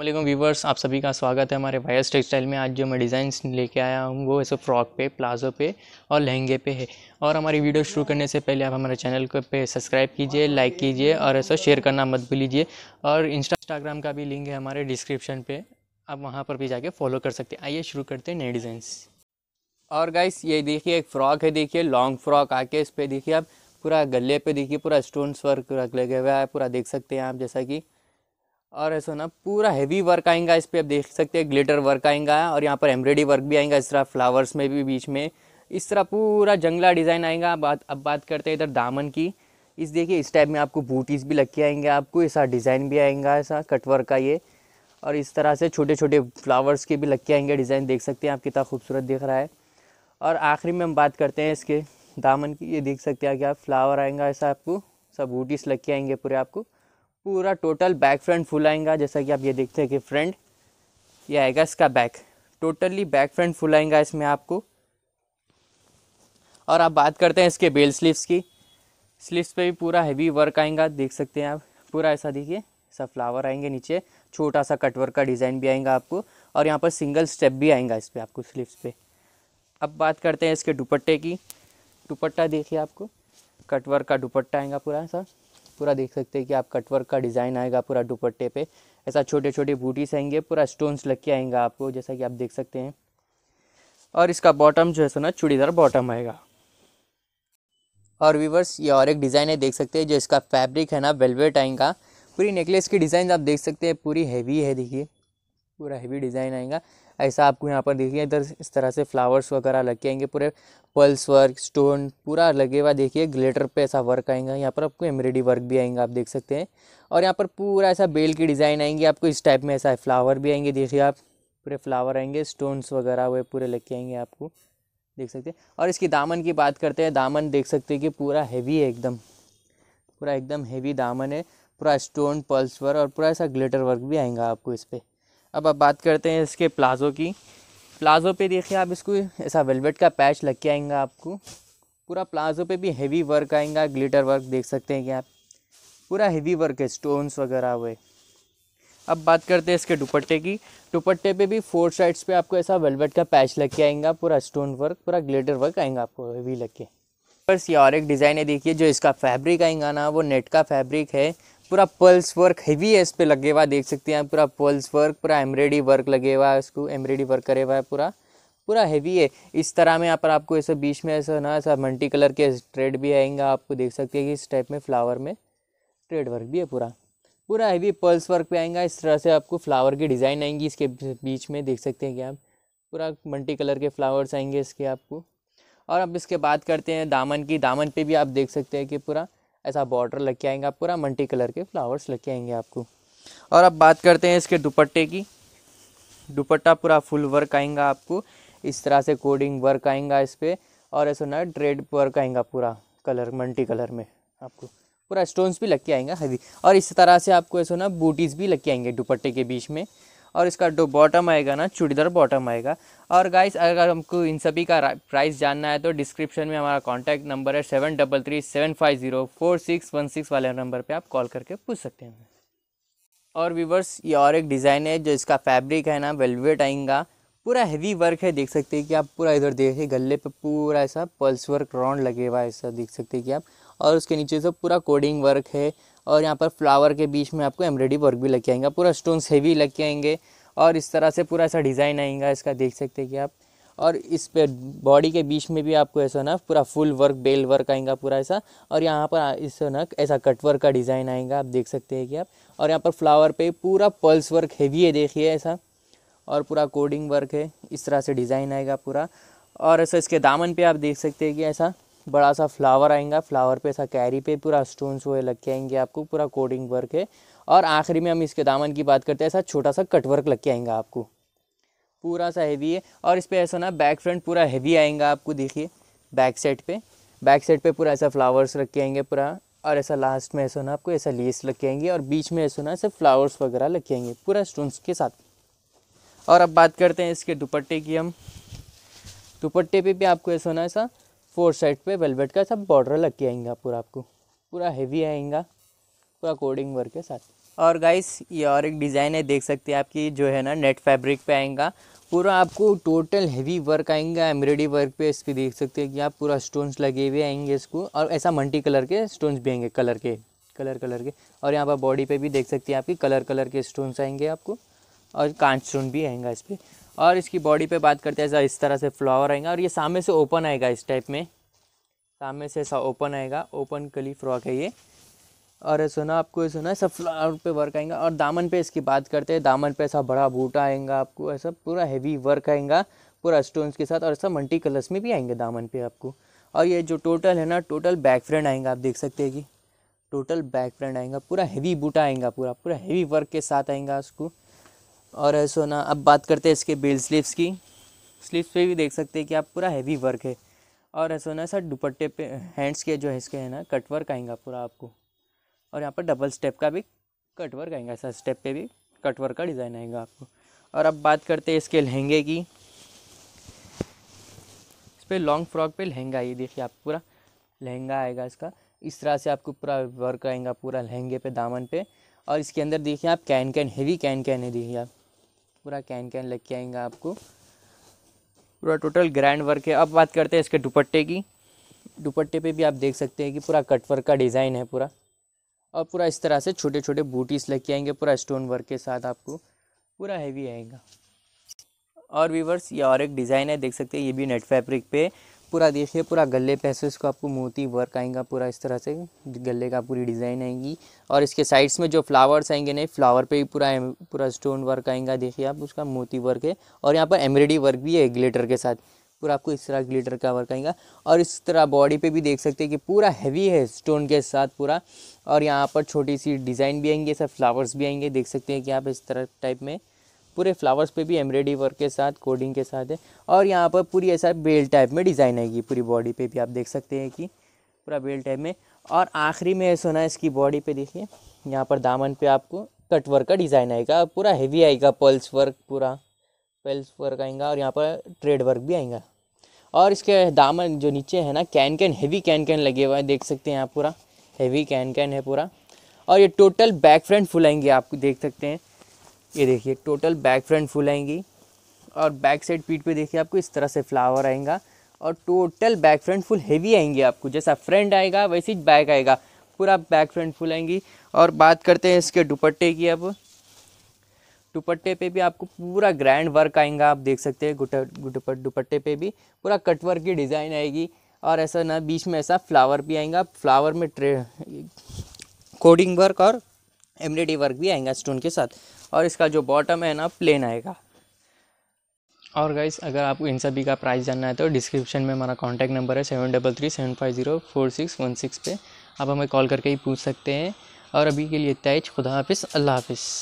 अल्लाम व्यूवर्स आप सभी का स्वागत है हमारे वायर्स टेक्सटाइल में आज जो मैं डिज़ाइन लेके आया हूँ वो ऐसे फ्रॉक पे प्लाजो पे और लहंगे पे है और हमारी वीडियो शुरू करने से पहले आप हमारे चैनल को पे सब्सक्राइब कीजिए लाइक कीजिए और ऐसा शेयर करना मत भूलिए और इंस्टाग्राम का भी लिंक है हमारे डिस्क्रिप्शन पर आप वहाँ पर भी जाके फॉलो कर सकते हैं आइए शुरू करते हैं नए डिज़ाइंस और गाइस ये देखिए एक फ़्रॉक है देखिए लॉन्ग फ्रॉक आके इस पर देखिए आप पूरा गले पे देखिए पूरा स्टोन्स वर्क लगे हुआ है पूरा देख सकते हैं आप जैसा कि और ऐसा ना पूरा हैवी वर्क आएगा इस पर आप देख सकते हैं ग्लिटर वर्क आएगा और यहाँ पर एम्ब्रॉयडरी वर्क भी आएगा इस तरह फ्लावर्स में भी बीच में इस तरह पूरा जंगला डिज़ाइन आएगा बात अब बात करते हैं इधर दामन की इस देखिए इस टाइप में आपको बूटीज़ भी लग के आएंगे आपको ऐसा डिज़ाइन भी आएगा ऐसा कटवर का ये और इस तरह से छोटे छोटे फ्लावर्स के भी लग के आएंगे डिज़ाइन देख सकते हैं आप कितना खूबसूरत दिख रहा है और आखिरी में हम बात करते हैं इसके दामन की ये देख सकते हैं कि आप फ्लावर आएगा ऐसा आपको सब बूटीज़ लग के आएंगे पूरे आपको पूरा टोटल बैक फ्रंट फुल आएगा जैसा कि आप ये देखते हैं कि फ्रंट ये आएगा इसका back totally back front full आएगा इसमें आपको और आप बात करते हैं इसके बेल स्लीव्स की स्लीव्स पे भी पूरा हैवी वर्क आएगा देख सकते हैं आप पूरा ऐसा देखिए सब फ्लावर आएंगे नीचे छोटा सा कटवर्क का डिज़ाइन भी आएगा आपको और यहाँ पर सिंगल स्टेप भी आएगा इस पर आपको स्लीव्स पे अब बात करते हैं इसके दुपट्टे की दुपट्टा देखिए आपको कटवर्क का दुपट्टा आएगा पूरा सा पूरा देख सकते हैं कि आप कटवर्क का डिज़ाइन आएगा पूरा दुपट्टे पे ऐसा छोटे छोटे बूटीस आएंगे पूरा स्टोन्स लग के आएंगे आपको जैसा कि आप देख सकते हैं और इसका बॉटम जो है सो ना चूड़ीदार बॉटम आएगा और वीवर्स ये और एक डिज़ाइन है देख सकते हैं जो इसका फैब्रिक है ना वेलवेट आएगा पूरी नेकलेस की डिज़ाइन आप देख सकते हैं पूरी हैवी है देखिए पूरा हैवी डिज़ाइन आएगा ऐसा आपको यहाँ पर देखिए इधर इस तरह से फ्लावर्स वगैरह लग के आएंगे पूरे पल्स वर्क स्टोन पूरा लगे हुआ देखिए ग्लेटर पे ऐसा वर्क आएगा यहाँ पर आपको एम्ब्रॉयडरी वर्क भी आएगा आप देख सकते हैं और यहाँ पर पूरा ऐसा बेल की डिज़ाइन आएंगी आपको इस टाइप में ऐसा है फ्लावर भी आएंगे देखिए आप पूरे फ्लावर आएंगे स्टोन्स वगैरह वे पूरे लग के आएंगे आपको देख सकते हैं और इसकी दामन की बात करते हैं दामन देख सकते हैं कि पूरा हैवी है एकदम पूरा एकदम हैवी दामन है पूरा स्टोन पल्स वर्क और पूरा ऐसा ग्लेटर वर्क भी आएगा आपको इस पर अब अब बात करते हैं इसके प्लाज़ो की प्लाज़ो पे देखिए आप इसको ऐसा वेलवेट का पैच लग के आएगा आपको पूरा प्लाज़ो पे भी हेवी वर्क आएगा ग्लिटर वर्क देख सकते हैं कि आप पूरा हेवी वर्क है स्टोन्स वगैरह हुए अब बात करते हैं इसके दुपट्टे की दुपट्टे पे भी फोर साइड्स पे आपको ऐसा वेलवेट का पैच लग के आएगा पूरा स्टोन वर्क पूरा ग्लेटर वर्क आएगा आपको हेवी लग के बस ये और एक डिज़ाइन है देखिए जो इसका फैब्रिक आएगा ना वो नेट का फैब्रिक है पूरा पल्स वर्क हैवी है इस पर लगे हुआ देख सकते हैं पूरा पल्स वर्क पूरा एम्ब्रॉयडरी वर्क लगे हुआ है उसको एम्ब्रॉयडरी वर्क करे हुआ है पूरा पूरा हैवी है इस तरह में यहाँ पर आपको ऐसा बीच में ऐसा ना ऐसा मल्टी कलर के ट्रेड भी आएंगे आपको देख सकते हैं कि इस टाइप में फ्लावर में ट्रेड वर्क भी है पूरा पूरा हैवी पल्स वर्क पे आएगा इस तरह से आपको फ्लावर की डिज़ाइन आएंगी इसके बीच में देख सकते हैं कि आप पूरा मल्टी कलर के फ्लावर्स आएंगे इसके आपको और अब इसके बात करते हैं दामन की दामन पे भी आप देख सकते हैं कि पूरा ऐसा बॉर्डर लग के आएंगे आप पूरा मल्टी कलर के फ्लावर्स लग के आएंगे आपको और अब बात करते हैं इसके दुपट्टे की दुपट्टा पूरा फुल वर्क आएगा आपको इस तरह से कोडिंग वर्क आएगा इस पर और ऐसा ना ड्रेड वर्क आएगा पूरा कलर मल्टी कलर में आपको पूरा स्टोन्स भी लग के आएंगे हैवी और इस तरह से आपको ऐसा ना बूटीज़ भी लग के आएंगे दुपट्टे के बीच में और इसका जो बॉटम आएगा ना चूड़ीदार बॉटम आएगा और गाइस अगर हमको इन सभी का प्राइस जानना है तो डिस्क्रिप्शन में हमारा कॉन्टैक्ट नंबर है seven double three seven five zero four six one six वाले नंबर पर आप कॉल करके पूछ सकते हैं और व्यूवर्स ये और एक डिज़ाइन है जो इसका फैब्रिक है ना वेलवेट आएगा पूरा हैवी वर्क है देख सकते हैं कि आप पूरा इधर देखिए गले पे पूरा ऐसा पल्स वर्क राउंड लगे हुआ है ऐसा देख सकते हैं कि आप और उसके नीचे से पूरा कोडिंग वर्क है और यहाँ पर फ्लावर के बीच में आपको एम्ब्रॉयडरी वर्क भी लग के आएंगे पूरा स्टोन्स हैवी लग के आएंगे और इस तरह से पूरा ऐसा डिज़ाइन आएगा इसका देख सकते हैं कि आप और इस पे बॉडी के बीच में भी आपको ऐसा ना पूरा फुल वर्क बेल वर्क आएगा पूरा ऐसा और यहाँ पर इस ना ऐसा कट वर्क का डिज़ाइन आएगा आप देख सकते हैं कि आप और यहाँ पर फ्लावर पे पूरा पल्स वर्क हैवी है देखिए ऐसा और पूरा कोडिंग वर्क है इस तरह से डिज़ाइन आएगा पूरा और ऐसा इसके दामन पर आप देख सकते हैं कि ऐसा बड़ा सा फ्लावर आएगा फ्लावर पे ऐसा कैरी पे पूरा स्टोन्स वो लग के आएंगे आपको पूरा कोडिंग वर्क है और आखिरी में हम इसके दामन की बात करते हैं ऐसा छोटा सा कट वर्क लग के आएगा आपको पूरा सा हैवी है और इस पर ऐसा ना बैक फ्रंट पूरा हैवी आएगा आपको देखिए बैक साइड पे बैक साइड पे पूरा ऐसा फ्लावर्स लग के आएंगे पूरा और ऐसा लास्ट में ऐसा ना आपको ऐसा लेस लग के आएंगे और बीच में ऐसा ना ऐसे फ्लावर्स वगैरह लग के आएंगे पूरा स्टोन्स के साथ और अब बात करते हैं इसके दुपट्टे की हम दुपट्टे पे भी आपको ऐसा ना ऐसा फोर साइड पे वेलवेट का सब बॉर्डर लग के आएगा पूरा आपको पूरा हेवी आएगा पूरा कोडिंग वर्क के साथ और गाइस ये और एक डिज़ाइन है देख सकते हैं आपकी जो है ना नेट फैब्रिक पे आएगा पूरा आपको टोटल हेवी वर्क आएगा एम्ब्रॉयडरी वर्क पे पर देख सकते हैं कि आप पूरा स्टोन्स लगे हुए आएंगे इसको और ऐसा मल्टी कलर के स्टोन्स भी आएंगे कलर के कलर कलर के और यहाँ पर बॉडी पर भी देख सकते हैं आपकी कलर कलर के स्टोन्स आएंगे आपको और कांच स्टोन भी आएगा इस पर और इसकी बॉडी पे बात करते हैं इस तरह से फ्लावर आएगा और ये सामने से ओपन आएगा इस टाइप में सामने से ऐसा ओपन आएगा ओपन कली फ्रॉक है ये और ऐसा ना आपको ऐसा ना सब फ्लावर पे वर्क आएगा और दामन पे इसकी बात करते हैं दामन पे ऐसा बड़ा बूटा आएगा आपको ऐसा पूरा हैवी वर्क आएगा पूरा स्टोन्स के साथ और ऐसा मल्टी कलर्स में भी आएंगे दामन पर आपको और ये जो टोटल है ना टोटल बैक फ्रंट आएगा आप देख सकते हैं कि टोटल बैक फ्रंट आएगा पूरा हैवी बूटा आएगा पूरा पूरा हैवी वर्क के साथ आएगा उसको और है सो ना अब बात करते हैं इसके बेल स्लीव्स की स्लीव्स पे भी देख सकते हैं कि आप पूरा हैवी वर्क है और ऐसा ना सर दुपट्टे पे हैंड्स के जो है इसके है ना कट वर्क आएंगा पूरा आपको और यहाँ पर डबल स्टेप का भी कट वर्क आएगा सर स्टेप पे भी कट वर्क का डिज़ाइन आएगा आपको और अब बात करते हैं इसके लहंगे की इस पर लॉन्ग फ्रॉक पे लहंगा ये देखिए आप पूरा लहंगा आएगा इसका इस तरह से आपको पूरा वर्क आएगा पूरा लहंगे पे दामन पे और इसके अंदर देखिए आप can can heavy can can है देखिए आप पूरा कैन कैन लग के आएंगे आपको पूरा टोटल ग्रैंड वर्क है अब बात करते हैं इसके दुपट्टे की दुपट्टे पे भी आप देख सकते हैं कि पूरा कट वर्क का डिज़ाइन है पूरा और पूरा इस तरह से छोटे छोटे बूटीज लग के आएंगे पूरा स्टोन वर्क के साथ आपको पूरा हैवी आएगा और वीवर्स ये और एक डिज़ाइन है देख सकते हैं ये भी नेट फैब्रिक पे पूरा देखिए पूरा गले पे ऐसे इसको आपको मोती वर्क आएगा पूरा इस तरह से गले का पूरी डिज़ाइन आएगी और इसके साइड्स में जो फ्लावर्स आएंगे नहीं फ्लावर पे भी पूरा पूरा स्टोन वर्क आएगा देखिए आप उसका मोती वर्क है और यहाँ पर एम्ब्रॉयडरी वर्क भी है ग्लिटर के साथ पूरा आपको इस तरह ग्लिटर का वर्क आएगा और इस तरह बॉडी पर भी देख सकते हैं कि पूरा हैवी है स्टोन के साथ पूरा और यहाँ पर छोटी सी डिज़ाइन भी आएंगे सब फ्लावर्स भी आएंगे देख सकते हैं कि आप इस तरह टाइप में पूरे फ्लावर्स पे भी एम्ब्रॉयडरी वर्क के साथ कोडिंग के साथ है और यहाँ पर पूरी ऐसा बेल टाइप में डिज़ाइन आएगी पूरी बॉडी पे भी आप देख सकते हैं कि पूरा बेल टाइप में और आखिरी में सोना है इसकी बॉडी पे देखिए यहाँ पर दामन पे आपको कट वर्क का डिज़ाइन आएगा पूरा हेवी आएगा पल्स वर्क पूरा पल्स वर्क आएगा और यहाँ पर ट्रेड वर्क भी आएगा और इसके दामन जो नीचे है ना can can heavy can can लगे हुए हैं देख सकते हैं आप पूरा हेवी कैन कैन है पूरा और ये टोटल बैक फ्रंट फुल आएंगे आप देख सकते हैं ये देखिए टोटल बैक फ्रंट फुल आएंगी और बैक साइड पीठ पे देखिए आपको इस तरह से फ्लावर आएगा और total back front full heavy आएंगे आपको जैसा फ्रंट आएगा वैसे ही बैक आएगा पूरा बैक फ्रंट फुल आएंगी और बात करते हैं इसके दुपट्टे की अब दुपट्टे पे भी आपको पूरा ग्रैंड वर्क आएगा आप देख सकते हैं दुपट्टे पे भी पूरा कटवर्क की डिज़ाइन आएगी और ऐसा ना बीच में ऐसा फ्लावर भी आएगा फ्लावर में ट्रे कोडिंग वर्क और एम्ब्रॉयडरी वर्क भी आएगा स्टोन के साथ और इसका जो बॉटम है ना प्लेन आएगा और गाइस अगर आपको इन सभी का प्राइस जानना है तो डिस्क्रिप्शन में हमारा कॉन्टैक्ट नंबर है seven double three seven five zero four six one six पे आप हमें कॉल करके ही पूछ सकते हैं और अभी के लिए इतना खुदा हाफिज़ अल्लाह हाफिज़